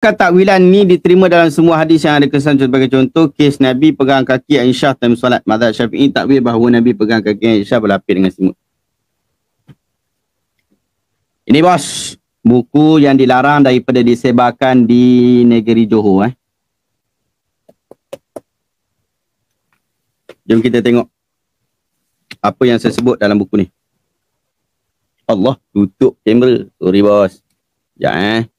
Adakah takwilan ni diterima dalam semua hadis yang ada kesan sebagai contoh kes Nabi pegang kaki Aisyah dalam solat mazhab Syafi'i takwil bahawa Nabi pegang kaki Aisyah berlapis dengan semut. Ini bos, buku yang dilarang daripada disebarkan di negeri Johor eh. Jom kita tengok apa yang saya sebut dalam buku ni. Allah tutup kamera. Sorry bos. Jangan eh.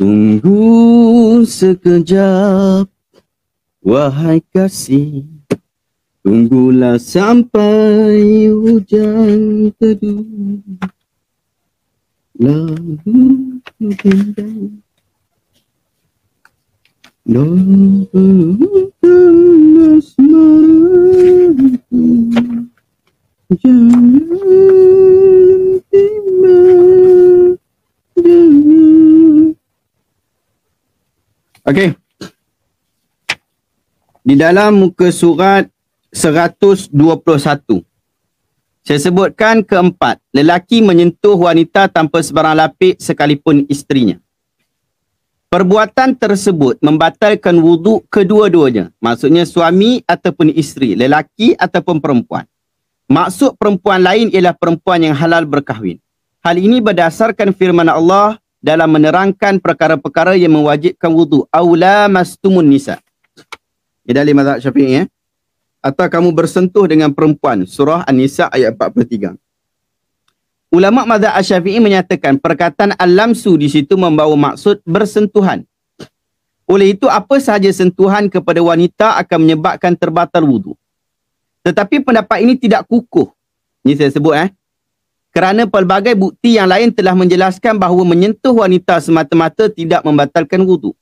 Tunggu sekejap, wahai kasih. Tunggulah sampai hujan teduh. Lalu pindah. Lalu pindah. Okey. Di dalam muka surat 121. Saya sebutkan keempat. Lelaki menyentuh wanita tanpa sebarang lapik sekalipun isterinya. Perbuatan tersebut membatalkan wuduk kedua-duanya. Maksudnya suami ataupun isteri. Lelaki ataupun perempuan. Maksud perempuan lain ialah perempuan yang halal berkahwin. Hal ini berdasarkan firman Allah dalam menerangkan perkara-perkara yang mewajibkan wudu aula mastumun nisa ya dalil mazhab syafi'i ya atau kamu bersentuh dengan perempuan surah an-nisa ayat 43 ulama mazhab asy-syafi'i menyatakan perkataan al-lamsu di situ membawa maksud bersentuhan oleh itu apa sahaja sentuhan kepada wanita akan menyebabkan terbatal wudu tetapi pendapat ini tidak kukuh ini saya sebut eh kerana pelbagai bukti yang lain telah menjelaskan bahawa menyentuh wanita semata-mata tidak membatalkan wudu.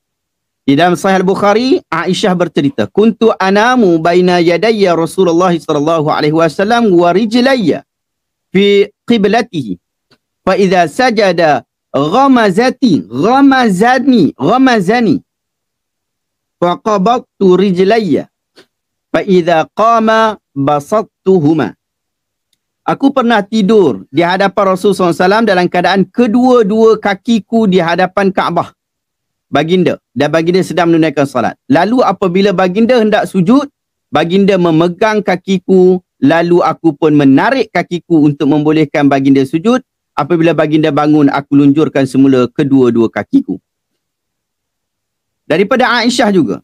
Di dalam Sahih Al-Bukhari, Aisyah bercerita, "Kuntu anamu baina yadayya Rasulullah sallallahu alaihi wasallam wa rijlayya fi qiblatihi. Fa idza sajada ghamazati ghamazani ghamazani fa qabattu rijlayya. Fa idza qama basattuhuma." Aku pernah tidur di hadapan Rasulullah SAW dalam keadaan kedua-dua kakiku di hadapan Kaabah. Baginda. Dan baginda sedang menunaikan salat. Lalu apabila baginda hendak sujud, baginda memegang kakiku. Lalu aku pun menarik kakiku untuk membolehkan baginda sujud. Apabila baginda bangun, aku lunjurkan semula kedua-dua kakiku. Daripada Aisyah juga.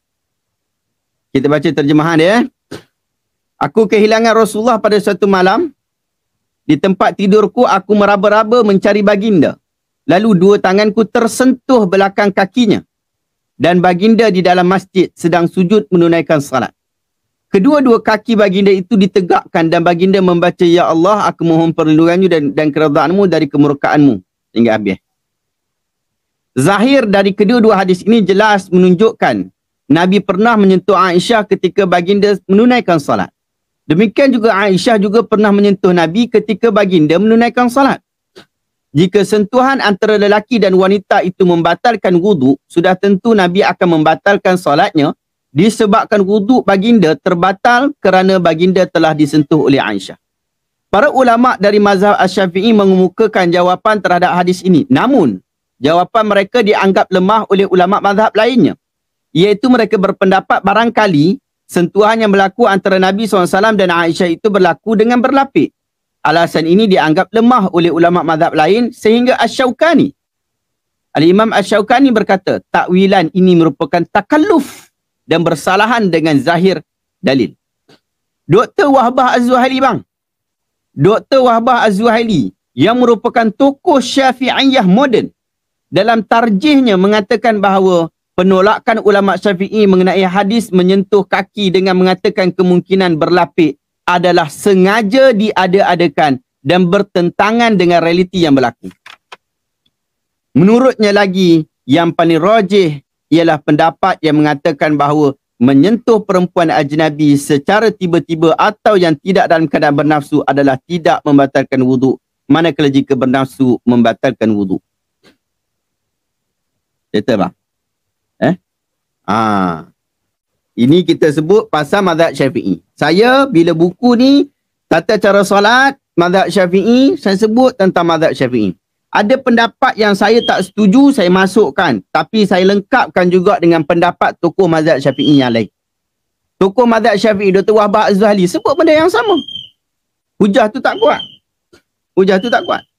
Kita baca terjemahan dia. Eh. Aku kehilangan Rasulullah pada suatu malam di tempat tidurku aku meraba-raba mencari baginda. Lalu dua tanganku tersentuh belakang kakinya. Dan baginda di dalam masjid sedang sujud menunaikan salat. Kedua-dua kaki baginda itu ditegakkan dan baginda membaca Ya Allah aku mohon perlindunganmu dan, dan kerazaanmu dari kemurkaanmu. Hingga habis. Zahir dari kedua-dua hadis ini jelas menunjukkan Nabi pernah menyentuh Aisyah ketika baginda menunaikan salat. Demikian juga Aisyah juga pernah menyentuh Nabi ketika baginda menunaikan salat. Jika sentuhan antara lelaki dan wanita itu membatalkan wudhu, sudah tentu Nabi akan membatalkan salatnya disebabkan wudhu baginda terbatal kerana baginda telah disentuh oleh Aisyah. Para ulama dari mazhab Asy-Syafi'i mengemukakan jawapan terhadap hadis ini. Namun, jawapan mereka dianggap lemah oleh ulama mazhab lainnya. Iaitu mereka berpendapat barangkali sentuhan yang berlaku antara Nabi SAW dan Aisyah itu berlaku dengan berlapik. Alasan ini dianggap lemah oleh ulama mazhab lain sehingga Asy-Syaukani. Al-Imam Asy-Syaukani berkata, takwilan ini merupakan takalluf dan bersalahan dengan zahir dalil. Dr. Wahbah Az-Zuhaili bang. Dr. Wahbah Az-Zuhaili yang merupakan tokoh syafi'iyah moden dalam tarjihnya mengatakan bahawa penolakan ulama Syafi'i mengenai hadis menyentuh kaki dengan mengatakan kemungkinan berlapik adalah sengaja diada-adakan dan bertentangan dengan realiti yang berlaku. Menurutnya lagi, yang paling rojih ialah pendapat yang mengatakan bahawa menyentuh perempuan ajnabi secara tiba-tiba atau yang tidak dalam keadaan bernafsu adalah tidak membatalkan wuduk. Manakala jika bernafsu membatalkan wuduk. Cerita Ha. Ini kita sebut pasal mazhab syafi'i. Saya bila buku ni tata cara solat mazhab syafi'i, saya sebut tentang mazhab syafi'i. Ada pendapat yang saya tak setuju, saya masukkan. Tapi saya lengkapkan juga dengan pendapat tokoh mazhab syafi'i yang lain. Tokoh mazhab syafi'i, Dr. Wahbah Azhali, sebut benda yang sama. Hujah tu tak kuat. Hujah tu tak kuat.